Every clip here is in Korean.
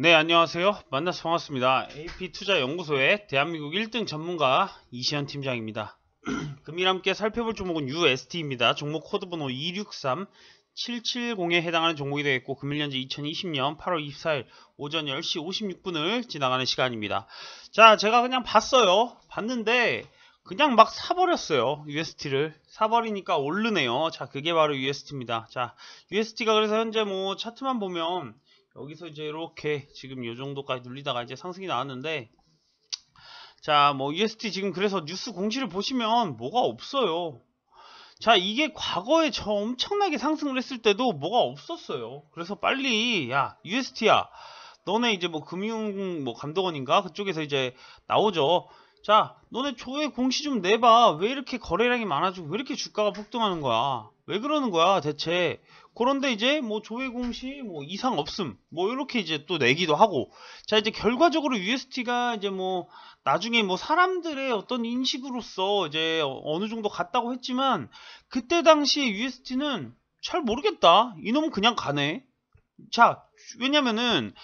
네, 안녕하세요. 만나서 반갑습니다. AP투자연구소의 대한민국 1등 전문가 이시현 팀장입니다. 금일 함께 살펴볼 종목은 UST입니다. 종목 코드번호 263770에 해당하는 종목이 되겠고 금일연재 2020년 8월 24일 오전 10시 56분을 지나가는 시간입니다. 자, 제가 그냥 봤어요. 봤는데 그냥 막 사버렸어요. UST를. 사버리니까 오르네요. 자, 그게 바로 UST입니다. 자, UST가 그래서 현재 뭐 차트만 보면 여기서 이제 이렇게 지금 이 정도까지 눌리다가 이제 상승이 나왔는데 자뭐 UST e 지금 그래서 뉴스 공시를 보시면 뭐가 없어요 자 이게 과거에 저 엄청나게 상승을 했을 때도 뭐가 없었어요 그래서 빨리 야 UST야 e 너네 이제 뭐 금융 뭐 감독원인가 그쪽에서 이제 나오죠 자 너네 조회 공시 좀 내봐 왜 이렇게 거래량이 많아지고 왜 이렇게 주가가 폭등하는 거야 왜 그러는 거야 대체 그런데 이제 뭐 조회 공시 뭐 이상 없음 뭐 이렇게 이제 또 내기도 하고 자 이제 결과적으로 UST가 이제 뭐 나중에 뭐 사람들의 어떤 인식으로서 이제 어느 정도 갔다고 했지만 그때 당시에 UST는 잘 모르겠다 이놈 그냥 가네 자 왜냐면은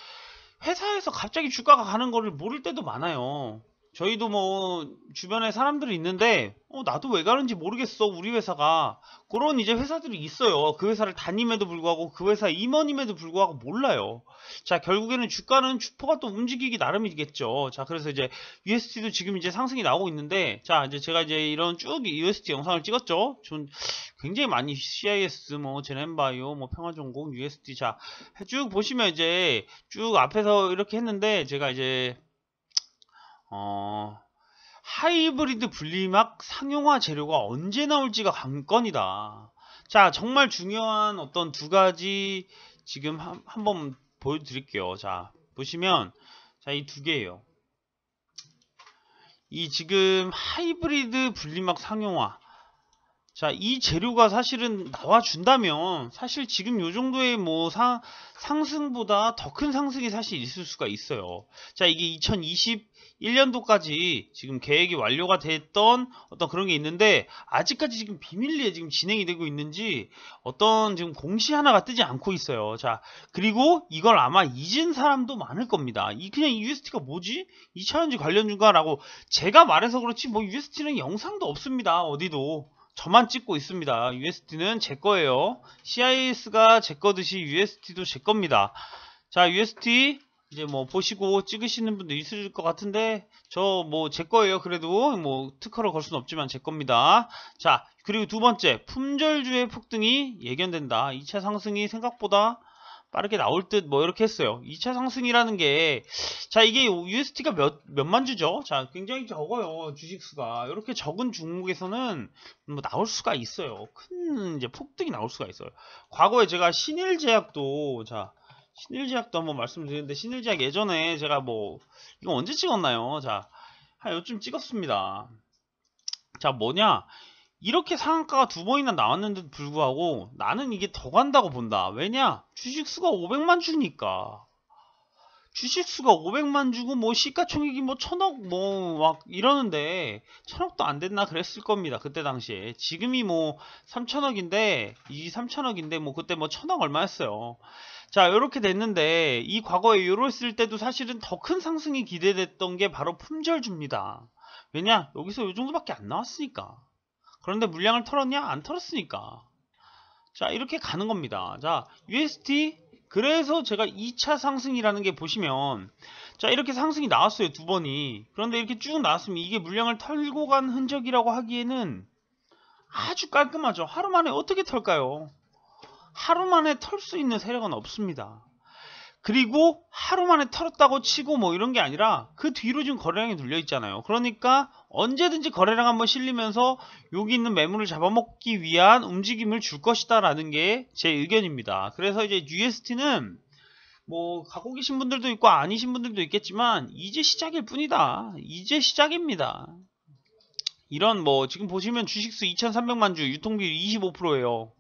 회사에서 갑자기 주가가 가는 거를 모를 때도 많아요 저희도 뭐 주변에 사람들이 있는데 어, 나도 왜 가는지 모르겠어 우리 회사가 그런 이제 회사들이 있어요 그 회사를 다님에도 불구하고 그 회사 임원임에도 불구하고 몰라요 자 결국에는 주가는 주포가 또 움직이기 나름이겠죠 자 그래서 이제 u s t 도 지금 이제 상승이 나오고 있는데 자 이제 제가 이제 이런 쭉 u s t 영상을 찍었죠 전 굉장히 많이 CIS 뭐제넨바이오뭐 평화전공 u s t 자쭉 보시면 이제 쭉 앞에서 이렇게 했는데 제가 이제 어, 하이브리드 분리막 상용화 재료가 언제 나올지가 관건이다. 자, 정말 중요한 어떤 두 가지 지금 한, 한번 보여드릴게요. 자, 보시면 자, 이 두개에요이 지금 하이브리드 분리막 상용화 자, 이 재료가 사실은 나와준다면 사실 지금 요 정도의 뭐 사, 상승보다 더 큰 상승이 사실 있을 수가 있어요. 자, 이게 2021년도까지 지금 계획이 완료가 됐던 어떤 그런 게 있는데 아직까지 지금 비밀리에 지금 진행이 되고 있는지 어떤 지금 공시 하나가 뜨지 않고 있어요. 자, 그리고 이걸 아마 잊은 사람도 많을 겁니다. 이 그냥 UST가 뭐지? 2차전지 관련주가라고 제가 말해서 그렇지 뭐 UST는 영상도 없습니다. 어디도. 저만 찍고 있습니다. u s t 는제 거예요. CIS가 제 거듯이 u s t 도제 겁니다. 자, u s t 이제 뭐 보시고 찍으시는 분도 있을 것 같은데 저 뭐 제 거예요. 그래도 뭐 특허를 걸 수는 없지만 제 겁니다. 자, 그리고 두 번째 품절주의 폭등이 예견된다. 2차 상승이 생각보다 빠르게 나올 듯 뭐 이렇게 했어요. 2차 상승이라는 게자 이게 UST가 몇 몇만 주죠? 자 굉장히 적어요 주식수가 이렇게 적은 중국에서는뭐 나올 수가 있어요. 큰 이제 폭등이 나올 수가 있어요. 과거에 제가 신일제약도 자 신일제약도 한번 말씀드리는데 신일제약 예전에 제가 뭐 이거 언제 찍었나요? 자한 아, 요쯤 찍었습니다. 자 뭐냐 이렇게 상한가가 두 번이나 나왔는데도 불구하고 나는 이게 더 간다고 본다. 왜냐? 주식수가 500만 주니까. 주식수가 500만 주고 뭐 시가총액이 뭐 천억 뭐 막 이러는데 천억도 안 됐나 그랬을 겁니다. 그때 당시에. 지금이 뭐 3천억인데 이 3천억인데 뭐 그때 뭐 천억 얼마였어요. 자 이렇게 됐는데 이 과거에 이랬을 때도 사실은 더 큰 상승이 기대됐던 게 바로 품절주입니다. 왜냐? 여기서 요 정도밖에 안 나왔으니까. 그런데 물량을 털었냐? 안 털었으니까. 자 이렇게 가는 겁니다. 자 UST 그래서 제가 2차 상승이라는 게 보시면 자 이렇게 상승이 나왔어요 두 번이 그런데 이렇게 쭉 나왔으면 이게 물량을 털고 간 흔적이라고 하기에는 아주 깔끔하죠 하루 만에 어떻게 털까요 하루 만에 털 수 있는 세력은 없습니다 그리고 하루 만에 털었다고 치고 뭐 이런 게 아니라 그 뒤로 지금 거래량이 눌려 있잖아요. 그러니까 언제든지 거래량 한번 실리면서 여기 있는 매물을 잡아먹기 위한 움직임을 줄 것이다 라는 게 제 의견입니다. 그래서 이제 UST는 뭐 갖고 계신 분들도 있고 아니신 분들도 있겠지만 이제 시작일 뿐이다. 이제 시작입니다. 이런 뭐 지금 보시면 주식수 2300만 주 유통비율 25%예요.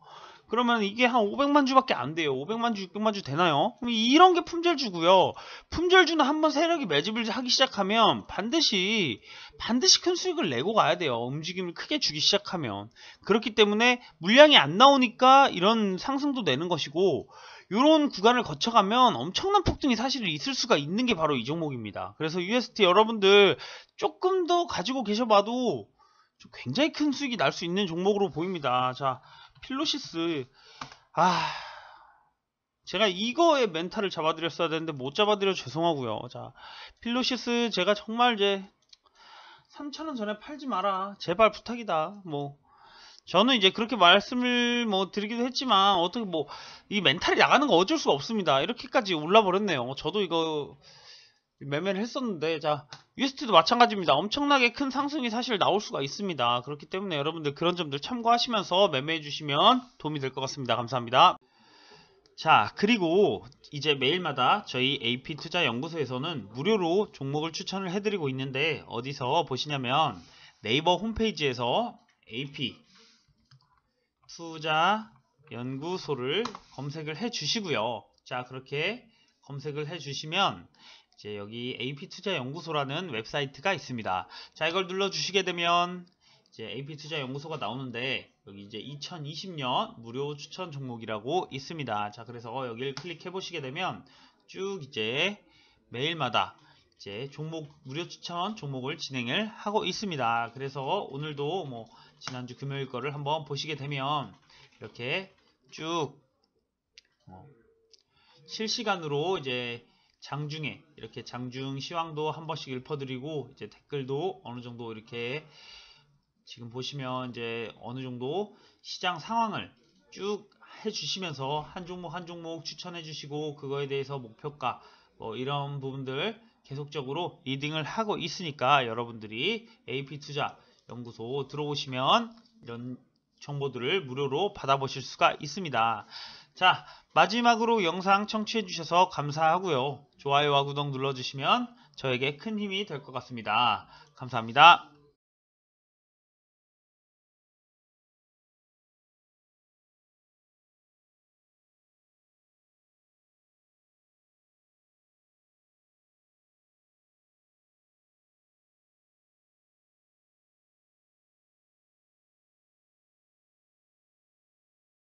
그러면 이게 한 500만 주밖에 안 돼요. 500만 주, 600만 주 되나요? 그럼 이런 게 품절주고요. 품절주는 한번 세력이 매집을 하기 시작하면 반드시 반드시 큰 수익을 내고 가야 돼요. 움직임을 크게 주기 시작하면 그렇기 때문에 물량이 안 나오니까 이런 상승도 내는 것이고 이런 구간을 거쳐가면 엄청난 폭등이 사실 있을 수가 있는 게 바로 이 종목입니다. 그래서 UST 여러분들 조금 더 가지고 계셔봐도 굉장히 큰 수익이 날 수 있는 종목으로 보입니다. 자, 필로시스 아 제가 이거의 멘탈을 잡아드렸어야 되는데 못 잡아드려 죄송하고요. 자 필로시스 제가 정말 이제 3천원 전에 팔지 마라 제발 부탁이다 뭐 저는 이제 그렇게 말씀을 뭐 드리기도 했지만 어떻게 뭐 이 멘탈이 나가는 거 어쩔 수가 없습니다 이렇게까지 올라버렸네요 저도 이거 매매를 했었는데 자 위스트도 마찬가지입니다. 엄청나게 큰 상승이 사실 나올 수가 있습니다. 그렇기 때문에 여러분들 그런 점들 참고하시면서 매매해 주시면 도움이 될 것 같습니다. 감사합니다. 자 그리고 이제 매일마다 저희 AP투자연구소에서는 무료로 종목을 추천을 해드리고 있는데 어디서 보시냐면 네이버 홈페이지에서 AP 투자연구소를 검색을 해 주시고요. 자 그렇게 검색을 해 주시면 이제 여기 AP투자연구소라는 웹사이트가 있습니다. 자 이걸 눌러주시게 되면 이제 AP투자연구소가 나오는데 여기 이제 2020년 무료 추천 종목이라고 있습니다. 자 그래서 여기를 클릭해 보시게 되면 쭉 이제 매일마다 이제 종목 무료 추천 종목을 진행을 하고 있습니다. 그래서 오늘도 뭐 지난주 금요일 거를 한번 보시게 되면 이렇게 쭉 뭐 실시간으로 이제 장중에 이렇게 장중 시황도 한 번씩 읊어드리고 이제 댓글도 어느 정도 이렇게 지금 보시면 이제 어느 정도 시장 상황을 쭉 해주시면서 한 종목 한 종목 추천해주시고 그거에 대해서 목표가 뭐 이런 부분들 계속적으로 리딩을 하고 있으니까 여러분들이 AP투자 연구소 들어오시면 이런 정보들을 무료로 받아보실 수가 있습니다. 자 마지막으로 영상 청취해주셔서 감사하고요. 좋아요와 구독 눌러주시면 저에게 큰 힘이 될 것 같습니다. 감사합니다.